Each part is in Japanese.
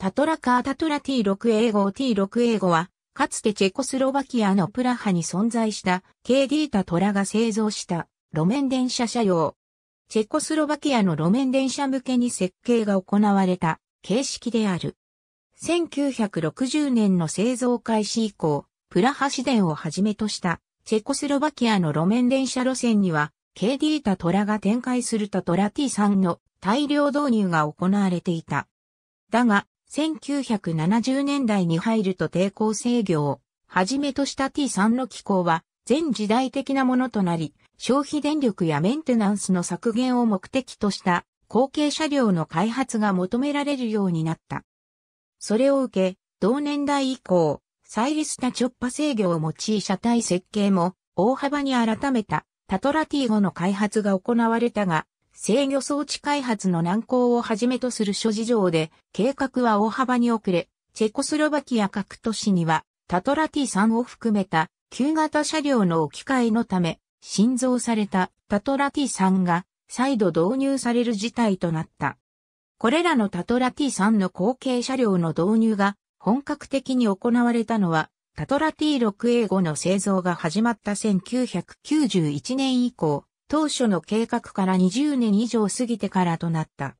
タトラカータトラ T6A 号 T6A 号は、かつてチェコスロバキアのプラハに存在した KD タトラが製造した路面電車車用。チェコスロバキアの路面電車向けに設計が行われた形式である。1960年の製造開始以降、プラハ市電をはじめとしたチェコスロバキアの路面電車路線には、KD タトラが展開するタトラ T3 の大量導入が行われていた。だが、1970年代に入ると抵抗制御をはじめとした T3 の機構は全時代的なものとなり、消費電力やメンテナンスの削減を目的とした後継車両の開発が求められるようになった。それを受け、同年代以降、サイリスタチョッパ制御を用い車体設計も大幅に改めたタトラ T5 の開発が行われたが、制御装置開発の難航をはじめとする諸事情で、計画は大幅に遅れ、チェコスロバキア各都市には、タトラ T3 を含めた、旧型車両の置き換えのため、新造されたタトラ T3 が再度導入される事態となった。これらのタトラ T3 の後継車両の導入が本格的に行われたのは、タトラ T6A5 の製造が始まった1991年以降、当初の計画から20年以上過ぎてからとなった。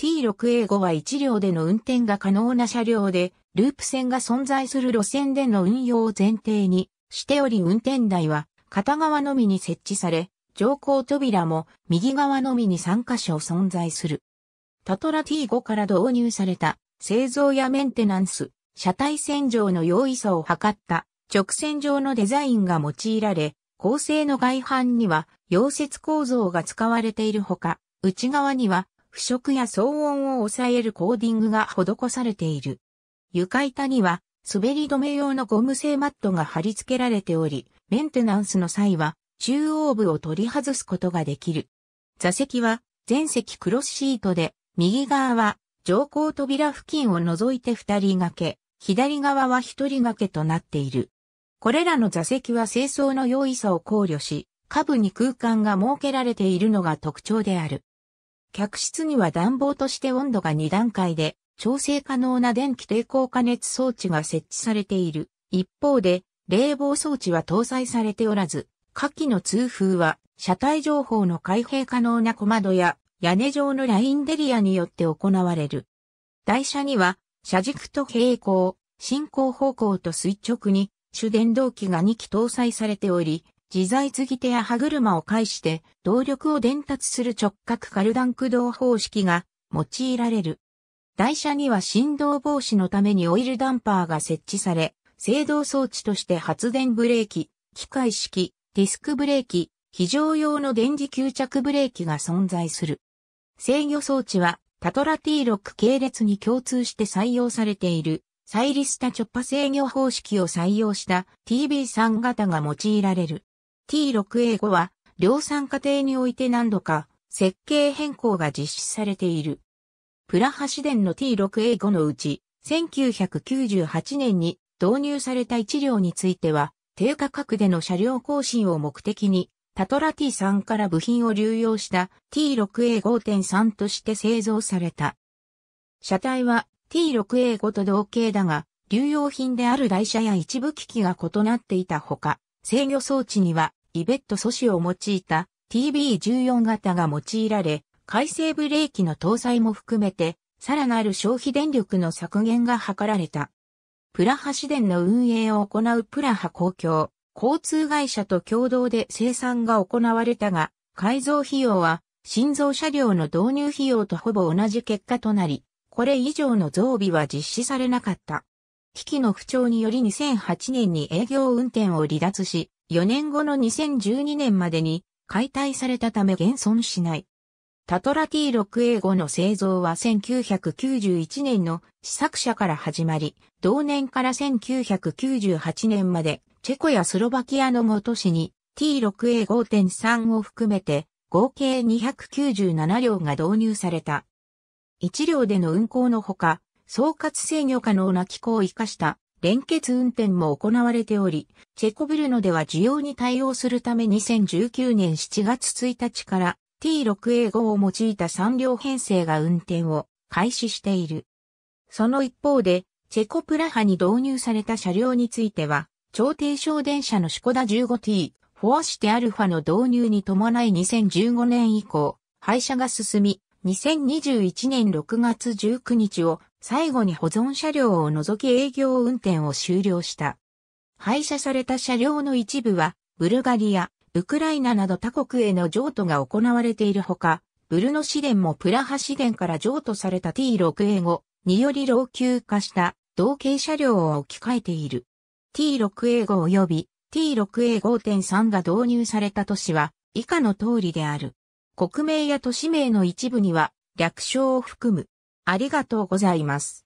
T6A5 は1両での運転が可能な車両で、ループ線が存在する路線での運用を前提にしており運転台は片側のみに設置され、乗降扉も右側のみに3カ所存在する。タトラ T5 から導入された製造やメンテナンス、車体洗浄の容易さを図った直線上のデザインが用いられ、構成の外反には溶接構造が使われているほか、内側には腐食や騒音を抑えるコーディングが施されている。床板には滑り止め用のゴム製マットが貼り付けられており、メンテナンスの際は中央部を取り外すことができる。座席は全席クロスシートで、右側は乗降扉付近を除いて二人掛け、左側は一人掛けとなっている。これらの座席は清掃の容易さを考慮し、下部に空間が設けられているのが特徴である。客室には暖房として温度が2段階で調整可能な電気抵抗加熱装置が設置されている。一方で、冷房装置は搭載されておらず、下記の通風は、車体情報の開閉可能な小窓や、屋根状のラインデリアによって行われる。台車には、車軸と平行、進行方向と垂直に、主電動機が2機搭載されており、自在継ぎ手や歯車を介して動力を伝達する直角カルダン駆動方式が用いられる。台車には振動防止のためにオイルダンパーが設置され、制動装置として発電ブレーキ、機械式、ディスクブレーキ、非常用の電磁吸着ブレーキが存在する。制御装置はタトラ T6 系列に共通して採用されているサイリスタチョッパ制御方式を採用した TB3 型が用いられる。T6A5 は量産過程において何度か設計変更が実施されている。プラハ市電の T6A5 のうち、1998年に導入された1両については、低価格での車両更新を目的に、タトラ T3 から部品を流用した T6A5.3 として製造された。車体は T6A5 と同型だが、流用品である台車や一部機器が異なっていたほか、制御装置にはリベット素子を用いた TB14 型が用いられ、回生ブレーキの搭載も含めて、さらなる消費電力の削減が図られた。プラハ市電の運営を行うプラハ公共、交通会社と共同で生産が行われたが、改造費用は、新造車両の導入費用とほぼ同じ結果となり、これ以上の増備は実施されなかった。機器の不調により2008年に営業運転を離脱し、4年後の2012年までに解体されたため現存しない。タトラ T6A5 の製造は1991年の試作車から始まり、同年から1998年までチェコやスロバキアの元市に T6A5.3 を含めて合計297両が導入された。1両での運行のほか、総括制御可能な機構を活かした連結運転も行われており、チェコブルノでは需要に対応するため2019年7月1日から T6A5 を用いた3両編成が運転を開始している。その一方で、チェコプラハに導入された車両については、超低床電車のシコダ 15T、フォアシテアルファの導入に伴い2015年以降、廃車が進み、2021年6月19日を最後に保存車両を除き営業運転を終了した。廃車された車両の一部は、ブルガリア、ウクライナなど他国への譲渡が行われているほか、ブルノ市電もプラハ市電から譲渡された T6A 5により老朽化した同型車両を置き換えている。T6A 5及び T6A 5.3が導入された都市は以下の通りである。国名や都市名の一部には略称を含むありがとうございます。